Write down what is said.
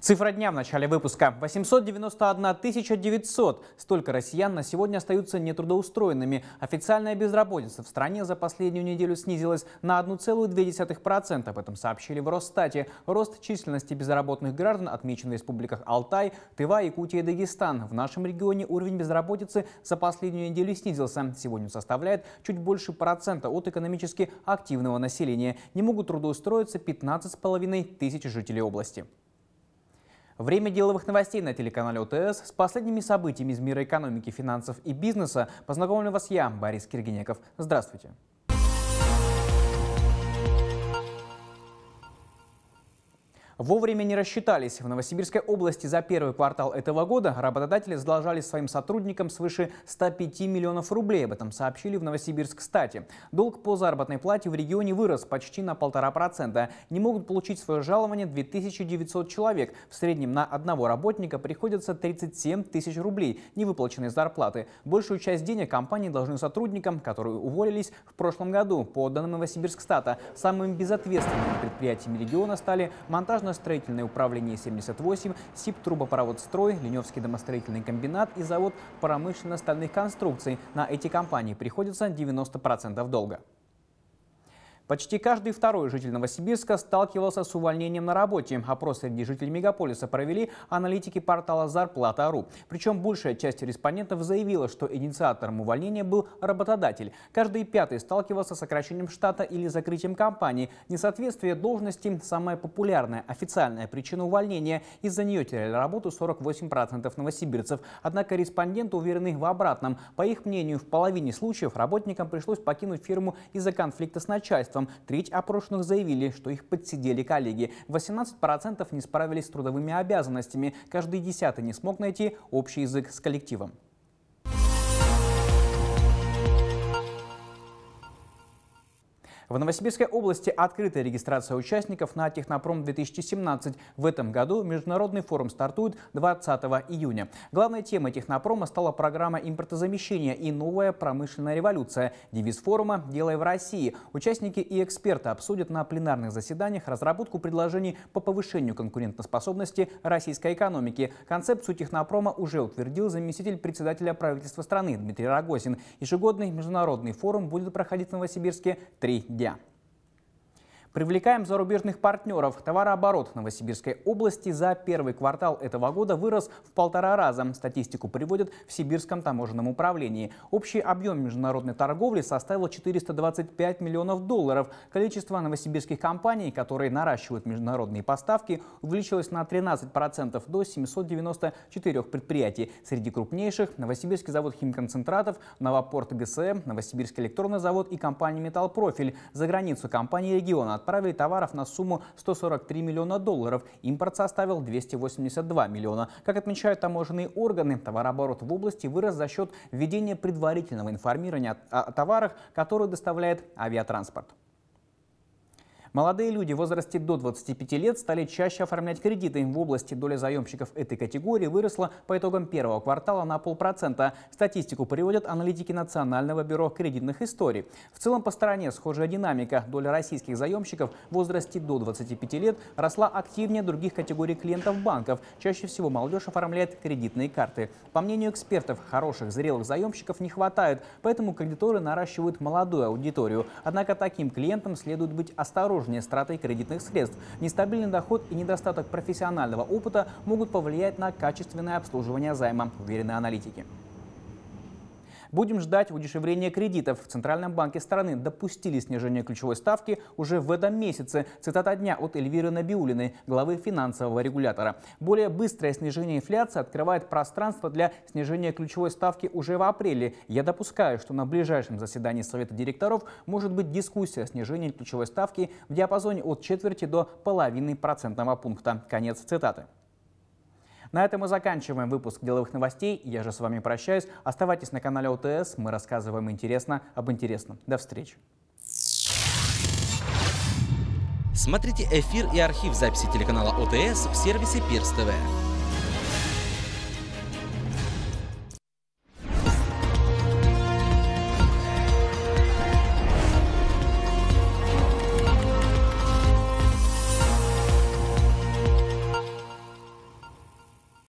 Цифра дня в начале выпуска. 891 900. Столько россиян на сегодня остаются нетрудоустроенными. Официальная безработица в стране за последнюю неделю снизилась на 1,2%. Об этом сообщили в Росстате. Рост численности безработных граждан отмечен в республиках Алтай, Тыва, Якутия и Дагестан. В нашем регионе уровень безработицы за последнюю неделю снизился. Сегодня составляет чуть больше процента от экономически активного населения. Не могут трудоустроиться 15,5 тысяч жителей области. Время деловых новостей на телеканале ОТС. С последними событиями из мира экономики, финансов и бизнеса познакомлю вас я, Борис Киргинеков. Здравствуйте. Вовремя не рассчитались. В Новосибирской области за первый квартал этого года работодатели задолжали своим сотрудникам свыше 105 миллионов рублей. Об этом сообщили в Новосибирск кстати. Долг по заработной плате в регионе вырос почти на полтора процента. Не могут получить свое жалование 2900 человек. В среднем на одного работника приходится 37 тысяч рублей невыплаченной зарплаты. Большую часть денег компании должны сотрудникам, которые уволились в прошлом году. По данным Новосибирскстата, самыми безответственными предприятиями региона стали монтажные машиностроительное управление 78, СИП «Трубопроводстрой», Леневский домостроительный комбинат и завод промышленно-стальных конструкций. На эти компании приходится 90% долга. Почти каждый второй житель Новосибирска сталкивался с увольнением на работе. Опрос среди жителей мегаполиса провели аналитики портала «Зарплата.ру». Причем большая часть респондентов заявила, что инициатором увольнения был работодатель. Каждый пятый сталкивался с сокращением штата или закрытием компании. Несоответствие должности – самая популярная официальная причина увольнения. Из-за нее теряли работу 48% новосибирцев. Однако респонденты уверены в обратном. По их мнению, в половине случаев работникам пришлось покинуть фирму из-за конфликта с начальством. Ульяновском. Треть опрошенных заявили, что их подсидели коллеги. 18% не справились с трудовыми обязанностями. Каждый десятый не смог найти общий язык с коллективом. В Новосибирской области открытая регистрация участников на «Технопром-2017». В этом году международный форум стартует 20 июня. Главной темой «Технопрома» стала программа импортозамещения и новая промышленная революция. Девиз форума «Делай в России». Участники и эксперты обсудят на пленарных заседаниях разработку предложений по повышению конкурентоспособности российской экономики. Концепцию «Технопрома» уже утвердил заместитель председателя правительства страны Дмитрий Рогозин. Ежегодный международный форум будет проходить в Новосибирске три дня. Yeah. Привлекаем зарубежных партнеров. Товарооборот Новосибирской области за первый квартал этого года вырос в полтора раза. Статистику приводят в Сибирском таможенном управлении. Общий объем международной торговли составил 425 миллионов долларов. Количество новосибирских компаний, которые наращивают международные поставки, увеличилось на 13% до 794 предприятий. Среди крупнейших – Новосибирский завод химконцентратов, Новопорт ГСМ, Новосибирский электронный завод и компания «Металлпрофиль». За границу компании региона отправили товаров на сумму 143 миллиона долларов. Импорт составил 282 миллиона. Как отмечают таможенные органы, товарооборот в области вырос за счет введения предварительного информирования о товарах, которые доставляет авиатранспорт. Молодые люди в возрасте до 25 лет стали чаще оформлять кредиты. В области доля заемщиков этой категории выросла по итогам первого квартала на полпроцента. Статистику приводят аналитики Национального бюро кредитных историй. В целом по стране схожая динамика. Доля российских заемщиков в возрасте до 25 лет росла активнее других категорий клиентов банков. Чаще всего молодежь оформляет кредитные карты. По мнению экспертов, хороших зрелых заемщиков не хватает, поэтому кредиторы наращивают молодую аудиторию. Однако таким клиентам следует быть осторожным осторожнее с кредитных средств. Нестабильный доход и недостаток профессионального опыта могут повлиять на качественное обслуживание займа, уверены аналитики. Будем ждать удешевления кредитов. В Центральном банке страны допустили снижение ключевой ставки уже в этом месяце. Цитата дня от Эльвиры Набиулиной, главы финансового регулятора. Более быстрое снижение инфляции открывает пространство для снижения ключевой ставки уже в апреле. Я допускаю, что на ближайшем заседании Совета директоров может быть дискуссия о снижении ключевой ставки в диапазоне от четверти до половины процентного пункта. Конец цитаты. На этом мы заканчиваем выпуск деловых новостей. Я же с вами прощаюсь. Оставайтесь на канале ОТС. Мы рассказываем интересно об интересном. До встречи. Смотрите эфир и архив записи телеканала ОТС в сервисе Пирс ТВ.